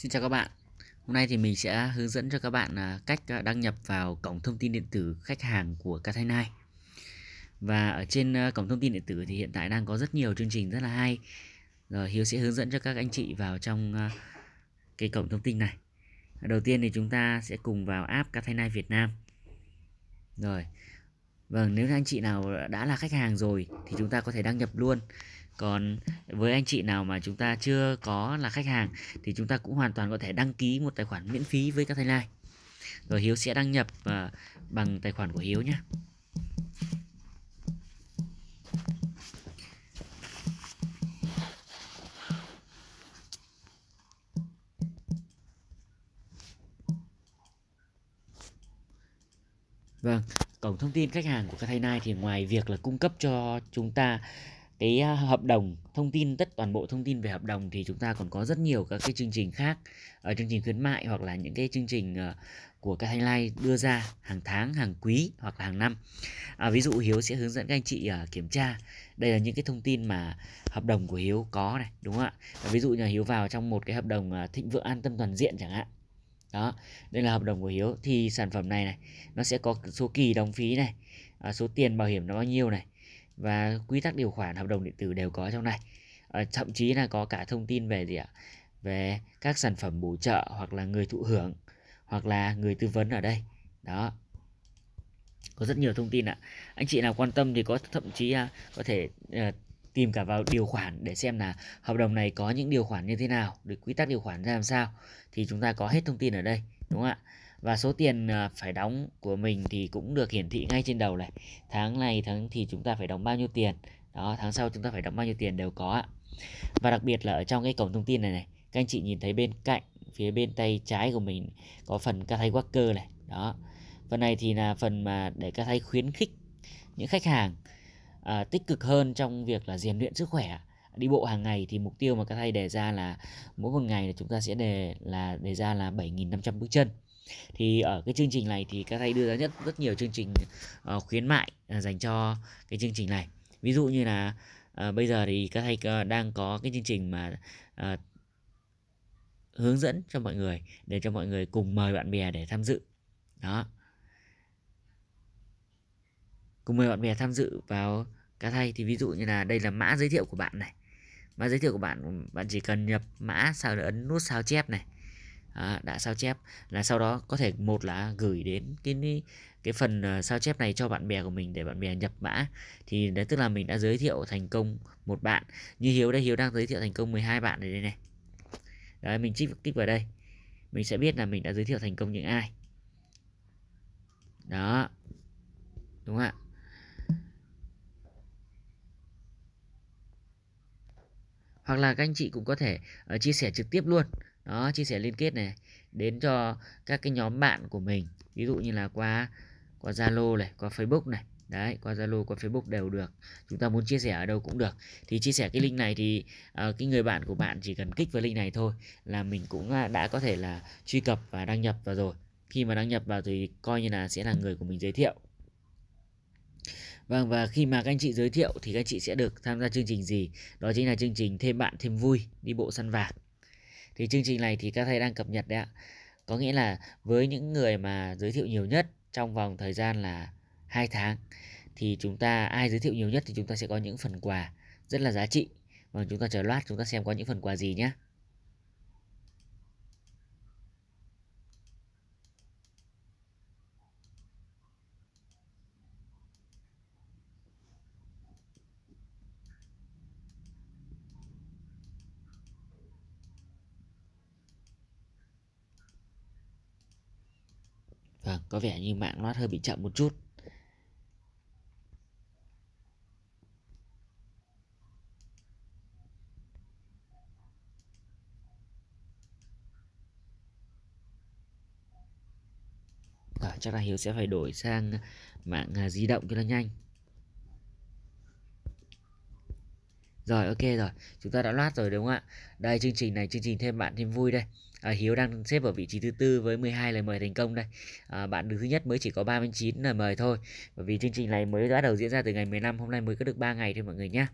Xin chào các bạn Hôm nay thì mình sẽ hướng dẫn cho các bạn à, cách à, đăng nhập vào cổng thông tin điện tử khách hàng của K29 Và ở trên à, cổng thông tin điện tử thì hiện tại đang có rất nhiều chương trình rất là hay Rồi Hiếu sẽ hướng dẫn cho các anh chị vào trong cái cổng thông tin này Đầu tiên thì chúng ta sẽ cùng vào app K29 Việt Nam Rồi Vâng, nếu anh chị nào đã là khách hàng rồi thì chúng ta có thể đăng nhập luôn còn với anh chị nào mà chúng ta chưa có là khách hàng thì chúng ta cũng hoàn toàn có thể đăng ký một tài khoản miễn phí với các thầy lai rồi hiếu sẽ đăng nhập uh, bằng tài khoản của hiếu nhé Vâng, cổng thông tin khách hàng của các Katai Nai thì ngoài việc là cung cấp cho chúng ta cái hợp đồng thông tin tất toàn bộ thông tin về hợp đồng thì chúng ta còn có rất nhiều các cái chương trình khác ở chương trình khuyến mại hoặc là những cái chương trình ờ, của các anh lai đưa ra hàng tháng hàng quý hoặc là hàng năm à, ví dụ hiếu sẽ hướng dẫn các anh chị uh, kiểm tra đây là những cái thông tin mà hợp đồng của hiếu có này đúng không ạ à, ví dụ nhà hiếu vào trong một cái hợp đồng uh, thịnh vượng an tâm toàn diện chẳng hạn đó đây là hợp đồng của hiếu thì sản phẩm này này nó sẽ có số kỳ đóng phí này uh, số tiền bảo hiểm nó bao nhiêu này và quy tắc điều khoản hợp đồng điện tử đều có trong này à, thậm chí là có cả thông tin về gì ạ về các sản phẩm bổ trợ hoặc là người thụ hưởng hoặc là người tư vấn ở đây đó có rất nhiều thông tin ạ anh chị nào quan tâm thì có thậm chí à, có thể à, tìm cả vào điều khoản để xem là hợp đồng này có những điều khoản như thế nào được quy tắc điều khoản ra làm sao thì chúng ta có hết thông tin ở đây đúng không ạ và số tiền à, phải đóng của mình thì cũng được hiển thị ngay trên đầu này tháng này tháng thì chúng ta phải đóng bao nhiêu tiền đó tháng sau chúng ta phải đóng bao nhiêu tiền đều có ạ và đặc biệt là ở trong cái cổng thông tin này này các anh chị nhìn thấy bên cạnh phía bên tay trái của mình có phần ca thay worker này đó phần này thì là phần mà để ca thay khuyến khích những khách hàng à, tích cực hơn trong việc là rèn luyện sức khỏe đi bộ hàng ngày thì mục tiêu mà ca thầy đề ra là mỗi một ngày là chúng ta sẽ đề là đề ra là 7.500 bước chân thì ở cái chương trình này thì các thầy đưa ra rất rất nhiều chương trình ờ, khuyến mại ờ, dành cho cái chương trình này ví dụ như là ờ, bây giờ thì các thầy đang có cái chương trình mà hướng dẫn cho mọi người để cho mọi người cùng mời bạn bè để tham dự đó cùng mời bạn bè tham dự vào cá thay thì ví dụ như là đây là mã giới thiệu của bạn này mã giới thiệu của bạn bạn chỉ cần nhập mã sao ấn nút sao chép này à, đã sao chép là sau đó có thể một là gửi đến cái cái phần ờ, sao chép này cho bạn bè của mình để bạn bè nhập mã thì đấy tức là mình đã giới thiệu thành công một bạn như hiếu đây hiếu đang giới thiệu thành công 12 bạn ở đây này đấy mình chích kích vào đây mình sẽ biết là mình đã giới thiệu thành công những ai đó đúng không ạ hoặc là các anh chị cũng có thể uh, chia sẻ trực tiếp luôn đó chia sẻ liên kết này đến cho các cái nhóm bạn của mình ví dụ như là qua qua Zalo này qua Facebook này đấy qua Zalo qua Facebook đều được chúng ta muốn chia sẻ ở đâu cũng được thì chia sẻ cái link này thì uh, cái người bạn của bạn chỉ cần kích vào link này thôi là mình cũng ờ, đã có thể là truy cập và đăng nhập vào rồi khi mà đăng nhập vào thì coi như là sẽ là người của mình giới thiệu Vâng và khi mà các anh chị giới thiệu thì các anh chị sẽ được tham gia chương trình gì? Đó chính là chương trình thêm bạn thêm vui đi bộ săn vạt. Thì chương trình này thì các thầy đang cập nhật đấy ạ. Có nghĩa là với những người mà giới thiệu nhiều nhất trong vòng thời gian là hai tháng thì chúng ta ai giới thiệu nhiều nhất thì chúng ta sẽ có những phần quà rất là giá trị. Và vâng, chúng ta chờ loát chúng ta xem có những phần quà gì nhé. Vâng, có vẻ như mạng nó hơi bị chậm một chút. Rồi, chắc là Hiếu sẽ phải đổi sang mạng à, di động cho nó nhanh. Rồi ok rồi, chúng ta đã loát rồi đúng không ạ? Đây chương trình này chương trình thêm bạn thêm vui đây. À, Hiếu đang xếp ở vị trí thứ tư với 12 lời mời thành công đây. À, bạn đứng thứ nhất mới chỉ có 39 lời mời thôi. Bởi vì chương trình này mới bắt đầu diễn ra từ ngày 15, hôm nay mới có được 3 ngày thôi mọi người nhé.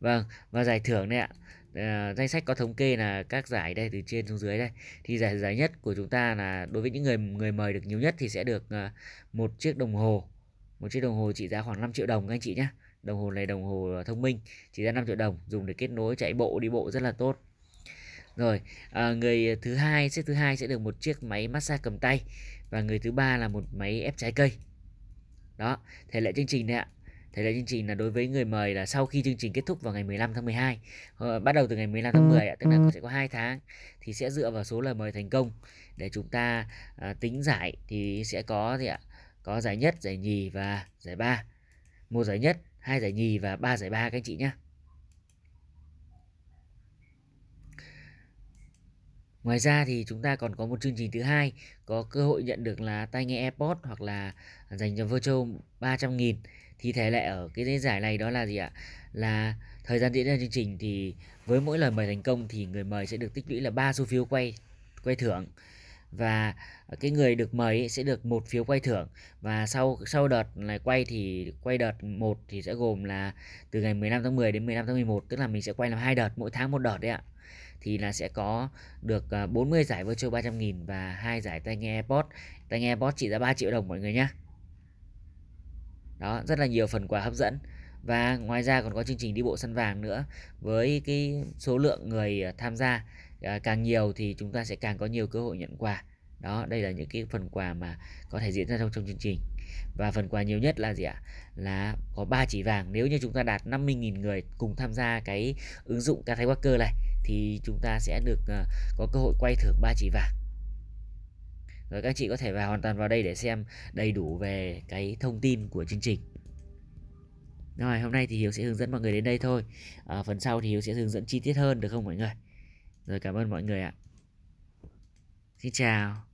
Vâng, và giải thưởng này ạ. À, danh sách có thống kê là các giải đây từ trên xuống dưới đây. Thì giải giải nhất của chúng ta là đối với những người người mời được nhiều nhất thì sẽ được à, một chiếc đồng hồ. Một chiếc đồng hồ trị giá khoảng 5 triệu đồng các anh chị nhé đồng hồ này đồng hồ à, thông minh chỉ ra 5 triệu đồng dùng để kết nối chạy bộ đi bộ rất là tốt rồi à, người thứ hai xếp thứ hai sẽ được một chiếc máy massage cầm tay và người thứ ba là một máy ép trái cây đó thể lệ chương trình này ạ thể lệ chương trình là đối với người mời là sau khi chương trình kết thúc vào ngày 15 tháng 12 ờ, bắt đầu từ ngày 15 tháng 10 ạ, tức là ừ. sẽ có 2 tháng thì sẽ dựa vào số lời mời thành công để chúng ta à, tính giải thì sẽ có gì ạ có giải nhất giải nhì và giải ba một giải nhất hai giải nhì và ba giải ba các anh chị nhé. Ngoài ra thì chúng ta còn có một chương trình thứ hai có cơ hội nhận được là tai nghe AirPods hoặc là dành cho voucher 300 000 thì thể lệ ở cái giải này đó là gì ạ? Là thời gian diễn ra chương trình thì với mỗi lời mời thành công thì người mời sẽ được tích lũy là 3 số phiếu quay quay thưởng và cái người được mời sẽ được một phiếu quay thưởng và sau sau đợt này quay thì quay đợt 1 thì sẽ gồm là từ ngày 15 tháng 10 đến 15 tháng 11 tức là mình sẽ quay làm hai đợt mỗi tháng một đợt đấy ạ thì là sẽ có được 40 à, giải voucher 300 nghìn và hai giải tai nghe AirPods. Tai nghe AirPods trị giá 3 triệu đồng mọi người nhé. Đó, rất là nhiều phần quà hấp dẫn và ngoài ra còn có chương trình đi bộ săn vàng nữa với cái số lượng người à, tham gia à, càng nhiều thì chúng ta sẽ càng có nhiều cơ hội nhận quà đó đây là những cái phần quà mà có thể diễn ra trong trong chương trình và phần quà nhiều nhất là gì ạ là có 3 chỉ vàng nếu như chúng ta đạt 50.000 người cùng tham gia cái ứng dụng ca thái Walker này thì chúng ta sẽ được uh, có cơ hội quay thưởng 3 chỉ vàng rồi các chị có thể vào hoàn toàn vào đây để xem đầy đủ về cái thông tin của chương trình rồi hôm nay thì Hiếu sẽ hướng dẫn mọi người đến đây thôi à, phần sau thì Hiếu sẽ hướng dẫn chi tiết hơn được không mọi người rồi cảm ơn mọi người ạ xin chào